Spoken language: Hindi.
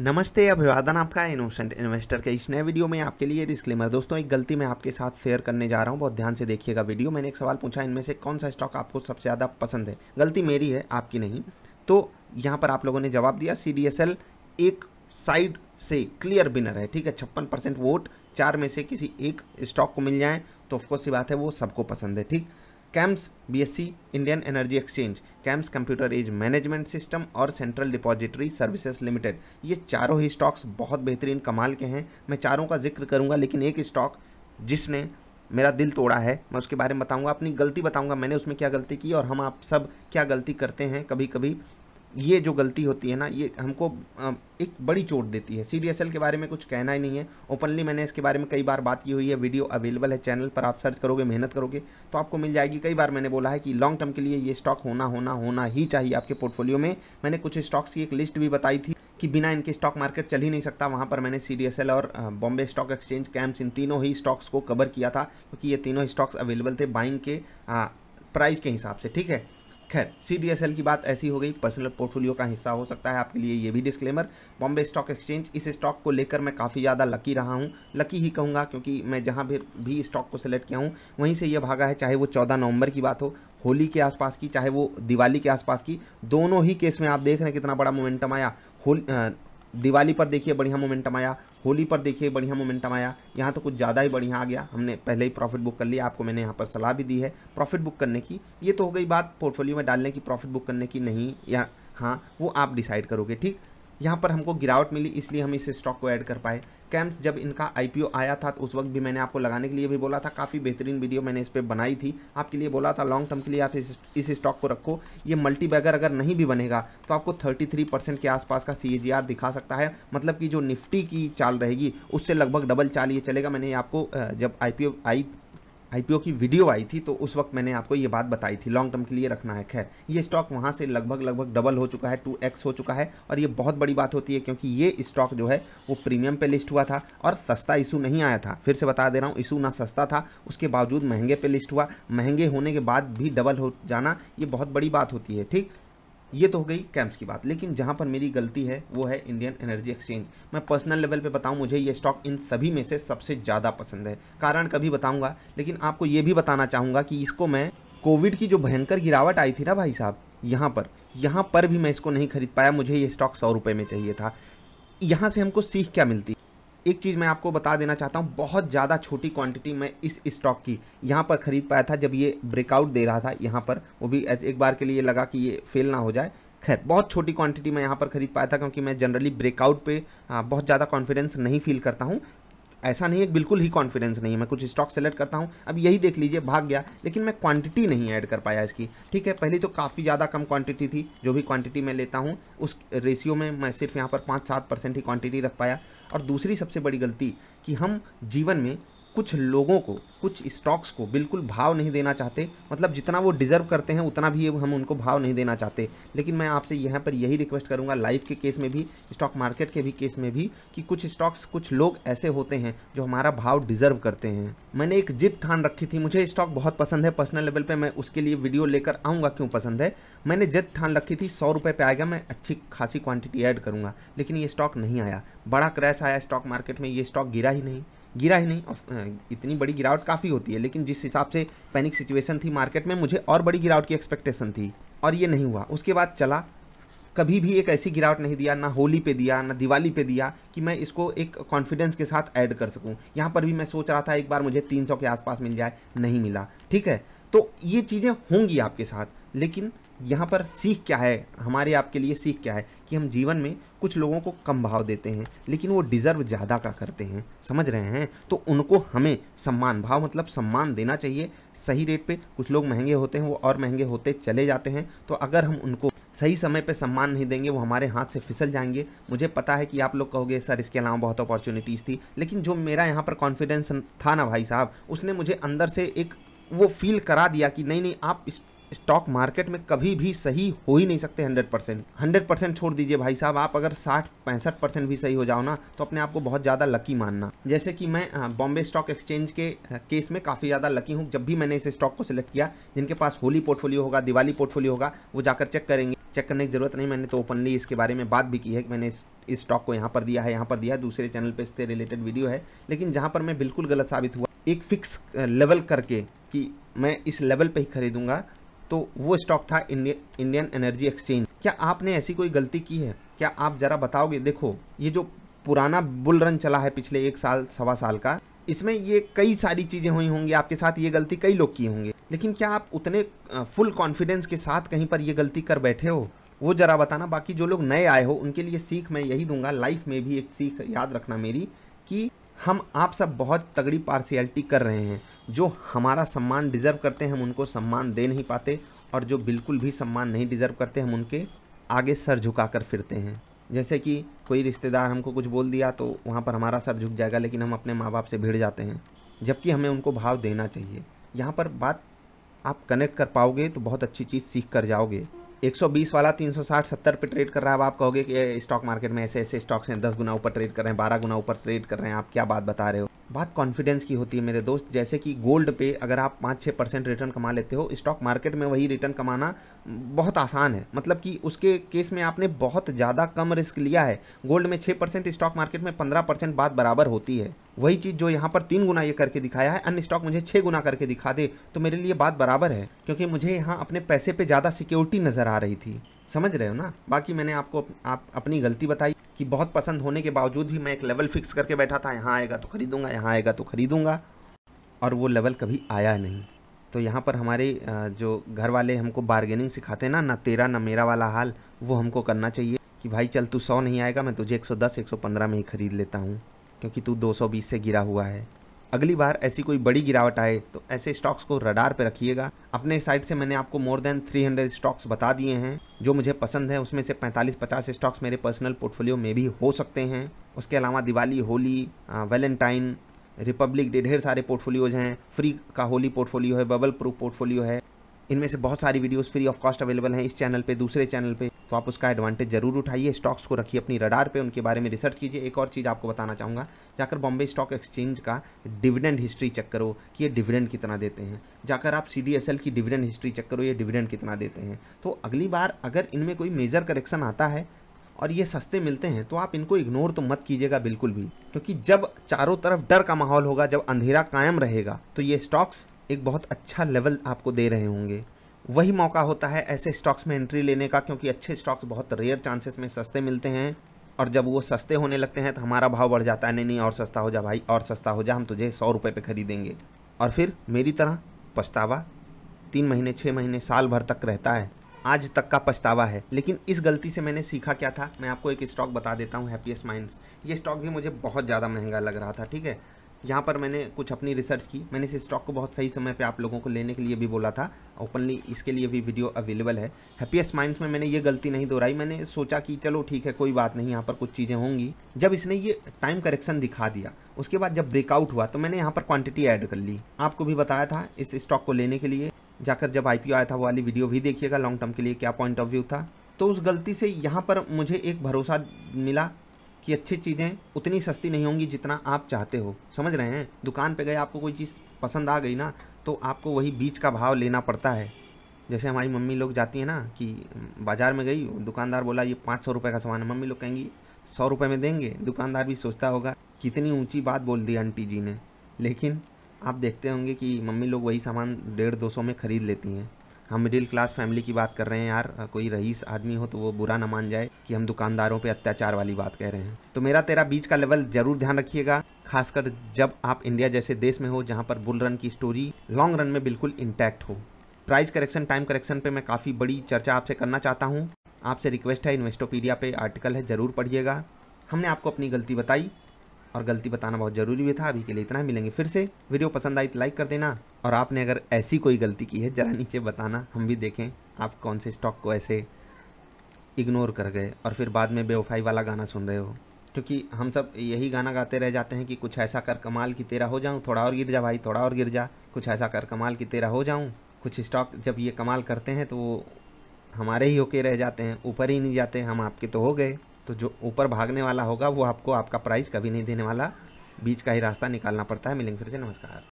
नमस्ते अभिवादन आपका इनोसेंट इन्वेस्टर के इस नए वीडियो में आपके लिए डिस्क्लेमर दोस्तों एक गलती मैं आपके साथ शेयर करने जा रहा हूं बहुत ध्यान से देखिएगा वीडियो मैंने एक सवाल पूछा इनमें से कौन सा स्टॉक आपको सबसे ज़्यादा पसंद है गलती मेरी है आपकी नहीं तो यहां पर आप लोगों ने जवाब दिया सी एक साइड से क्लियर बिनर है ठीक है छप्पन वोट चार में से किसी एक स्टॉक को मिल जाए तो ऑफकोर्स ये बात है वो सबको पसंद है ठीक CAMS BSC Indian Energy Exchange CAMS Computer Age Management System और सेंट्रल डिपॉजिटरी सर्विसेज लिमिटेड ये चारों ही स्टॉक्स बहुत बेहतरीन कमाल के हैं मैं चारों का जिक्र करूंगा लेकिन एक स्टॉक जिसने मेरा दिल तोड़ा है मैं उसके बारे में बताऊंगा अपनी गलती बताऊंगा मैंने उसमें क्या गलती की और हम आप सब क्या गलती करते हैं कभी कभी ये जो गलती होती है ना ये हमको एक बड़ी चोट देती है सी के बारे में कुछ कहना ही नहीं है ओपनली मैंने इसके बारे में कई बार बात की हुई है वीडियो अवेलेबल है चैनल पर आप सर्च करोगे मेहनत करोगे तो आपको मिल जाएगी कई बार मैंने बोला है कि लॉन्ग टर्म के लिए ये स्टॉक होना होना होना ही चाहिए आपके पोर्टफोलियो में मैंने कुछ स्टॉक्स की एक लिस्ट भी बताई थी कि बिना इनके स्टॉक मार्केट चल ही नहीं सकता वहाँ पर मैंने सी और बॉम्बे स्टॉक एक्सचेंज कैम्प्स इन तीनों ही स्टॉक्स को कवर किया था क्योंकि ये तीनों स्टॉक्स अवेलेबल थे बाइंग के प्राइस के हिसाब से ठीक है खैर सी की बात ऐसी हो गई पर्सनल पोर्टफोलियो का हिस्सा हो सकता है आपके लिए ये भी डिस्क्लेमर बॉम्बे स्टॉक एक्सचेंज इस स्टॉक को लेकर मैं काफ़ी ज़्यादा लकी रहा हूँ लकी ही कहूँगा क्योंकि मैं जहाँ भी भी स्टॉक को सिलेक्ट किया हूँ वहीं से ये भागा है चाहे वो चौदह नवंबर की बात हो होली के आसपास की चाहे वो दिवाली के आसपास की दोनों ही केस में आप देख रहे हैं कितना बड़ा मोमेंटम आया होली दिवाली पर देखिए बढ़िया मोमेंटम आया होली पर देखिए बढ़िया मोमेंटम आया यहाँ तो कुछ ज़्यादा ही बढ़िया आ गया हमने पहले ही प्रॉफिट बुक कर लिया आपको मैंने यहाँ पर सलाह भी दी है प्रॉफिट बुक करने की ये तो हो गई बात पोर्टफोलियो में डालने की प्रॉफिट बुक करने की नहीं या हाँ वो आप डिसाइड करोगे ठीक यहाँ पर हमको गिरावट मिली इसलिए हम इस स्टॉक को ऐड कर पाए कैम्प्स जब इनका आईपीओ आया था तो उस वक्त भी मैंने आपको लगाने के लिए भी बोला था काफ़ी बेहतरीन वीडियो मैंने इस पर बनाई थी आपके लिए बोला था लॉन्ग टर्म के लिए आप इस इस स्टॉक को रखो ये मल्टी बैगर अगर नहीं भी बनेगा तो आपको 33 परसेंट के आसपास का सी दिखा सकता है मतलब कि जो निफ्टी की चाल रहेगी उससे लगभग डबल चाल ये चलेगा मैंने आपको जब आई आई आईपीओ की वीडियो आई थी तो उस वक्त मैंने आपको ये बात बताई थी लॉन्ग टर्म के लिए रखना है खैर ये स्टॉक वहाँ से लगभग लगभग डबल हो चुका है टू एक्स हो चुका है और ये बहुत बड़ी बात होती है क्योंकि ये स्टॉक जो है वो प्रीमियम पे लिस्ट हुआ था और सस्ता इशू नहीं आया था फिर से बता दे रहा हूँ इशू ना सस्ता था उसके बावजूद महंगे पे लिस्ट हुआ महंगे होने के बाद भी डबल हो जाना ये बहुत बड़ी बात होती है ठीक ये तो हो गई कैम्प्स की बात लेकिन जहाँ पर मेरी गलती है वो है इंडियन एनर्जी एक्सचेंज मैं पर्सनल लेवल पे बताऊँ मुझे ये स्टॉक इन सभी में से सबसे ज़्यादा पसंद है कारण कभी बताऊँगा लेकिन आपको ये भी बताना चाहूँगा कि इसको मैं कोविड की जो भयंकर गिरावट आई थी ना भाई साहब यहाँ पर यहाँ पर भी मैं इसको नहीं खरीद पाया मुझे ये स्टॉक सौ रुपये में चाहिए था यहाँ से हमको सीख क्या मिलती एक चीज़ मैं आपको बता देना चाहता हूँ बहुत ज़्यादा छोटी क्वांटिटी में इस स्टॉक की यहाँ पर ख़रीद पाया था जब ये ब्रेकआउट दे रहा था यहाँ पर वो भी एक बार के लिए लगा कि ये फेल ना हो जाए खैर बहुत छोटी क्वांटिटी में यहाँ पर खरीद पाया था क्योंकि मैं जनरली ब्रेकआउट पर बहुत ज़्यादा कॉन्फिडेंस नहीं फील करता हूँ ऐसा नहीं है बिल्कुल ही कॉन्फिडेंस नहीं है मैं कुछ स्टॉक सेलेक्ट करता हूँ अब यही देख लीजिए भाग गया लेकिन मैं क्वांटिटी नहीं ऐड कर पाया इसकी ठीक है पहले तो काफ़ी ज़्यादा कम क्वांटिटी थी जो भी क्वांटिटी मैं लेता हूँ उस रेशियो में मैं सिर्फ यहाँ पर पाँच सात परसेंट ही क्वांटिटी रख पाया और दूसरी सबसे बड़ी गलती कि हम जीवन में कुछ लोगों को कुछ स्टॉक्स को बिल्कुल भाव नहीं देना चाहते मतलब जितना वो डिज़र्व करते हैं उतना भी हम उनको भाव नहीं देना चाहते लेकिन मैं आपसे यहाँ पर यही रिक्वेस्ट करूँगा लाइफ के केस में भी स्टॉक मार्केट के भी केस में भी कि कुछ स्टॉक्स कुछ लोग ऐसे होते हैं जो हमारा भाव डिज़र्व करते हैं मैंने एक जिप ठान रखी थी मुझे स्टॉक बहुत पसंद है पर्सनल लेवल पर मैं उसके लिए वीडियो लेकर आऊँगा क्यों पसंद है मैंने जिप ठान रखी थी सौ रुपये पर आएगा मैं अच्छी खासी क्वान्टिटी ऐड करूँगा लेकिन ये स्टॉक नहीं आया बड़ा क्रैश आया स्टॉक मार्केट में ये स्टॉक गिरा ही नहीं गिरा ही नहीं इतनी बड़ी गिरावट काफ़ी होती है लेकिन जिस हिसाब से पैनिक सिचुएशन थी मार्केट में मुझे और बड़ी गिरावट की एक्सपेक्टेशन थी और ये नहीं हुआ उसके बाद चला कभी भी एक ऐसी गिरावट नहीं दिया ना होली पे दिया ना दिवाली पे दिया कि मैं इसको एक कॉन्फिडेंस के साथ ऐड कर सकूं यहाँ पर भी मैं सोच रहा था एक बार मुझे 300 के आसपास मिल जाए नहीं मिला ठीक है तो ये चीज़ें होंगी आपके साथ लेकिन यहाँ पर सीख क्या है हमारे आपके लिए सीख क्या है कि हम जीवन में कुछ लोगों को कम भाव देते हैं लेकिन वो डिज़र्व ज़्यादा का करते हैं समझ रहे हैं तो उनको हमें सम्मान भाव मतलब सम्मान देना चाहिए सही रेट पे कुछ लोग महंगे होते हैं वो और महंगे होते चले जाते हैं तो अगर हम उनको सही समय पे सम्मान नहीं देंगे वो हमारे हाथ से फिसल जाएंगे मुझे पता है कि आप लोग कहोगे सर इसके अलावा बहुत अपॉर्चुनिटीज़ थी लेकिन जो मेरा यहाँ पर कॉन्फिडेंस था ना भाई साहब उसने मुझे अंदर से एक वो फील करा दिया कि नहीं नहीं आप इस स्टॉक मार्केट में कभी भी सही हो ही नहीं सकते 100 परसेंट हंड्रेड परसेंट छोड़ दीजिए भाई साहब आप अगर 60 पैंसठ परसेंट भी सही हो जाओ ना तो अपने आप को बहुत ज़्यादा लकी मानना जैसे कि मैं बॉम्बे स्टॉक एक्सचेंज के केस हाँ, में काफ़ी ज़्यादा लकी हूँ जब भी मैंने इस स्टॉक को सिलेक्ट किया जिनके पास होली पोर्टफोलियो होगा दिवाली पोर्टफोलियो होगा वो जाकर चेक करेंगे चेक करने की ज़रूरत नहीं मैंने तो ओपनली इसके बारे में बात भी की है कि मैंने इस स्टॉक को यहाँ पर दिया है यहाँ पर दिया है दूसरे चैनल पर इससे रिलेटेड वीडियो है लेकिन जहाँ पर मैं बिल्कुल गलत साबित हुआ एक फिक्स लेवल हाँ, करके कि मैं इस लेवल पे ही खरीदूंगा तो वो स्टॉक था इंडियन एनर्जी एक्सचेंज क्या आपने ऐसी कोई गलती की है क्या आप ज़रा बताओगे देखो ये जो पुराना बुल रन चला है पिछले एक साल सवा साल का इसमें ये कई सारी चीज़ें हुई होंगी आपके साथ ये गलती कई लोग किए होंगे लेकिन क्या आप उतने फुल कॉन्फिडेंस के साथ कहीं पर ये गलती कर बैठे हो वो ज़रा बताना बाकी जो लोग नए आए हो उनके लिए सीख मैं यही दूंगा लाइफ में भी एक सीख याद रखना मेरी कि हम आप सब बहुत तगड़ी पार्शियलिटी कर रहे हैं जो हमारा सम्मान डिज़र्व करते हैं हम उनको सम्मान दे नहीं पाते और जो बिल्कुल भी सम्मान नहीं डिज़र्व करते हम उनके आगे सर झुका कर फिरते हैं जैसे कि कोई रिश्तेदार हमको कुछ बोल दिया तो वहाँ पर हमारा सर झुक जाएगा लेकिन हम अपने माँ बाप से भिड़ जाते हैं जबकि हमें उनको भाव देना चाहिए यहाँ पर बात आप कनेक्ट कर पाओगे तो बहुत अच्छी चीज़ सीख कर जाओगे 120 वाला 360 70 पे ट्रेड कर रहा है अब आप कहोगे कि स्टॉक मार्केट में ऐसे ऐसे स्टॉक्स हैं दस गुना ऊपर ट्रेड कर रहे हैं बारह गुना ऊपर ट्रेड कर रहे हैं आप क्या बात बता रहे हो बात कॉन्फिडेंस की होती है मेरे दोस्त जैसे कि गोल्ड पे अगर आप पाँच छः परसेंट रिटर्न कमा लेते हो स्टॉक मार्केट में वही रिटर्न कमाना बहुत आसान है मतलब कि उसके केस में आपने बहुत ज़्यादा कम रिस्क लिया है गोल्ड में छः परसेंट स्टॉक मार्केट में पंद्रह परसेंट बात बराबर होती है वही चीज़ जो यहाँ पर तीन गुना ये करके दिखाया है अन्य स्टॉक मुझे छः गुना करके दिखा दे तो मेरे लिए बात बराबर है क्योंकि मुझे यहाँ अपने पैसे पर ज़्यादा सिक्योरिटी नज़र आ रही थी समझ रहे हो ना बाकी मैंने आपको आप अपनी गलती बताई कि बहुत पसंद होने के बावजूद भी मैं एक लेवल फिक्स करके बैठा था यहाँ आएगा तो ख़रीदूंगा यहाँ आएगा तो ख़रीदूँगा और वो लेवल कभी आया नहीं तो यहाँ पर हमारे जो घर वाले हमको बार्गेनिंग सिखाते ना ना तेरा ना मेरा वाला हाल वो हमको करना चाहिए कि भाई चल तू सौ नहीं आएगा मैं तुझे एक सौ दस एक सौ पंद्रह में ही ख़रीद लेता हूँ क्योंकि तू दो सौ बीस से गिरा हुआ है अगली बार ऐसी कोई बड़ी गिरावट आए तो ऐसे स्टॉक्स को रडार पर रखिएगा अपने साइड से मैंने आपको मोर देन 300 स्टॉक्स बता दिए हैं जो मुझे पसंद है उसमें से 45-50 स्टॉक्स मेरे पर्सनल पोर्टफोलियो में भी हो सकते हैं उसके अलावा Diwali Holi Valentine Republic Day ढेर सारे पोर्टफोलियोज हैं फ्री का होली पोर्टफोलियो है बबल प्रूफ पोर्टफोलियो है इनमें से बहुत सारी videos free of cost available हैं इस चैनल पर दूसरे चैनल पर तो आप उसका एडवांटेज ज़रूर उठाइए स्टॉक्स को रखिए अपनी रडार पे उनके बारे में रिसर्च कीजिए एक और चीज़ आपको बताना चाहूँगा जाकर बॉम्बे स्टॉक एक्सचेंज का डिविडेंड हिस्ट्री चेक करो कि ये डिविडेंड कितना देते हैं जाकर आप सी की डिविडेंड हिस्ट्री चेक करो ये डिविडेंड कितना देते हैं तो अगली बार अगर इनमें कोई मेजर करेक्शन आता है और ये सस्ते मिलते हैं तो आप इनको इग्नोर तो मत कीजिएगा बिल्कुल भी क्योंकि जब चारों तरफ डर का माहौल होगा जब अंधेरा कायम रहेगा तो ये स्टॉक्स एक बहुत अच्छा लेवल आपको दे रहे होंगे वही मौका होता है ऐसे स्टॉक्स में एंट्री लेने का क्योंकि अच्छे स्टॉक्स बहुत रेयर चांसेस में सस्ते मिलते हैं और जब वो सस्ते होने लगते हैं तो हमारा भाव बढ़ जाता है नहीं नहीं और सस्ता हो जा भाई और सस्ता हो जा हम तुझे सौ रुपये पर खरीदेंगे और फिर मेरी तरह पछतावा तीन महीने छः महीने साल भर तक रहता है आज तक का पछतावा है लेकिन इस गलती से मैंने सीखा क्या था मैं आपको एक स्टॉक बता देता हूँ हैप्पीएस्ट माइंड्स ये स्टॉक भी मुझे बहुत ज़्यादा महंगा लग रहा था ठीक है यहाँ पर मैंने कुछ अपनी रिसर्च की मैंने इस स्टॉक को बहुत सही समय पे आप लोगों को लेने के लिए भी बोला था ओपनली इसके लिए भी वीडियो अवेलेबल है हैप्पीएस्ट माइंड्स में मैंने ये गलती नहीं दोहराई मैंने सोचा कि चलो ठीक है कोई बात नहीं यहाँ पर कुछ चीज़ें होंगी जब इसने ये टाइम करेक्शन दिखा दिया उसके बाद जब ब्रेकआउट हुआ तो मैंने यहाँ पर क्वान्टिटी ऐड कर ली आपको भी बताया था इस स्टॉक को लेने के लिए जाकर जब आई आया था वो वाली वीडियो भी देखिएगा लॉन्ग टर्म के लिए क्या पॉइंट ऑफ व्यू था तो उस गलती से यहाँ पर मुझे एक भरोसा मिला कि अच्छी चीज़ें उतनी सस्ती नहीं होंगी जितना आप चाहते हो समझ रहे हैं दुकान पे गए आपको कोई चीज़ पसंद आ गई ना तो आपको वही बीज का भाव लेना पड़ता है जैसे हमारी मम्मी लोग जाती है ना कि बाज़ार में गई दुकानदार बोला ये पाँच सौ रुपये का सामान है मम्मी लोग कहेंगी सौ रुपये में देंगे दुकानदार भी सोचता होगा कितनी ऊँची बात बोल दी आंटी जी ने लेकिन आप देखते होंगे कि मम्मी लोग वही सामान डेढ़ दो सौ में ख़रीद लेती हैं हम मिडिल क्लास फैमिली की बात कर रहे हैं यार कोई रईस आदमी हो तो वो बुरा ना मान जाए कि हम दुकानदारों पे अत्याचार वाली बात कह रहे हैं तो मेरा तेरा बीच का लेवल जरूर ध्यान रखिएगा खासकर जब आप इंडिया जैसे देश में हो जहाँ पर बुल रन की स्टोरी लॉन्ग रन में बिल्कुल इंटैक्ट हो प्राइस करेक्शन टाइम करेक्शन पर मैं काफ़ी बड़ी चर्चा आपसे करना चाहता हूँ आपसे रिक्वेस्ट है इन्वेस्टोपीडिया पर आर्टिकल है ज़रूर पढ़िएगा हमने आपको अपनी गलती बताई और गलती बताना बहुत ज़रूरी भी था अभी के लिए इतना मिलेंगे फिर से वीडियो पसंद आई तो लाइक कर देना और आपने अगर ऐसी कोई गलती की है ज़रा नीचे बताना हम भी देखें आप कौन से स्टॉक को ऐसे इग्नोर कर गए और फिर बाद में बेवफाई वाला गाना सुन रहे हो क्योंकि हम सब यही गाना गाते रह जाते हैं कि कुछ ऐसा कर कमाल की तेरा हो जाऊँ थोड़ा और गिर जा भाई थोड़ा और गिर जा कुछ ऐसा कर कमाल की तेरा हो जाऊँ कुछ स्टॉक जब ये कमाल करते हैं तो वो हमारे ही होके रह जाते हैं ऊपर ही नहीं जाते हम आपके तो हो गए तो जो ऊपर भागने वाला होगा वो आपको आपका प्राइस कभी नहीं देने वाला बीच का ही रास्ता निकालना पड़ता है मिलेंगे फिर से नमस्कार